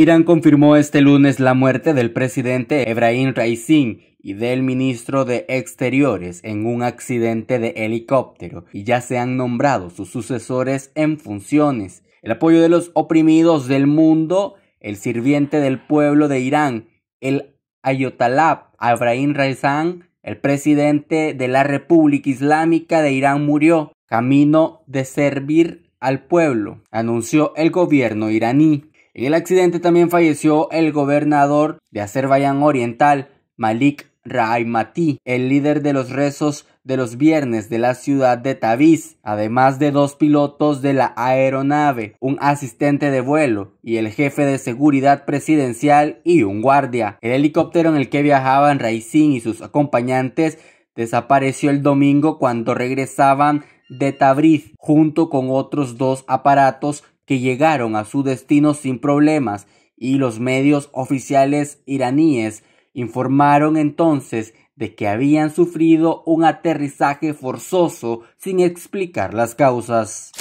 Irán confirmó este lunes la muerte del presidente Ebrahim Raisin y del ministro de Exteriores en un accidente de helicóptero y ya se han nombrado sus sucesores en funciones. El apoyo de los oprimidos del mundo, el sirviente del pueblo de Irán, el Ayotalab Ebrahim Raisin, el presidente de la República Islámica de Irán murió camino de servir al pueblo, anunció el gobierno iraní. En el accidente también falleció el gobernador de Azerbaiyán Oriental, Malik Raimati, el líder de los rezos de los viernes de la ciudad de Tabiz, además de dos pilotos de la aeronave, un asistente de vuelo y el jefe de seguridad presidencial y un guardia. El helicóptero en el que viajaban Raisin y sus acompañantes desapareció el domingo cuando regresaban de Tabriz junto con otros dos aparatos que llegaron a su destino sin problemas y los medios oficiales iraníes informaron entonces de que habían sufrido un aterrizaje forzoso sin explicar las causas.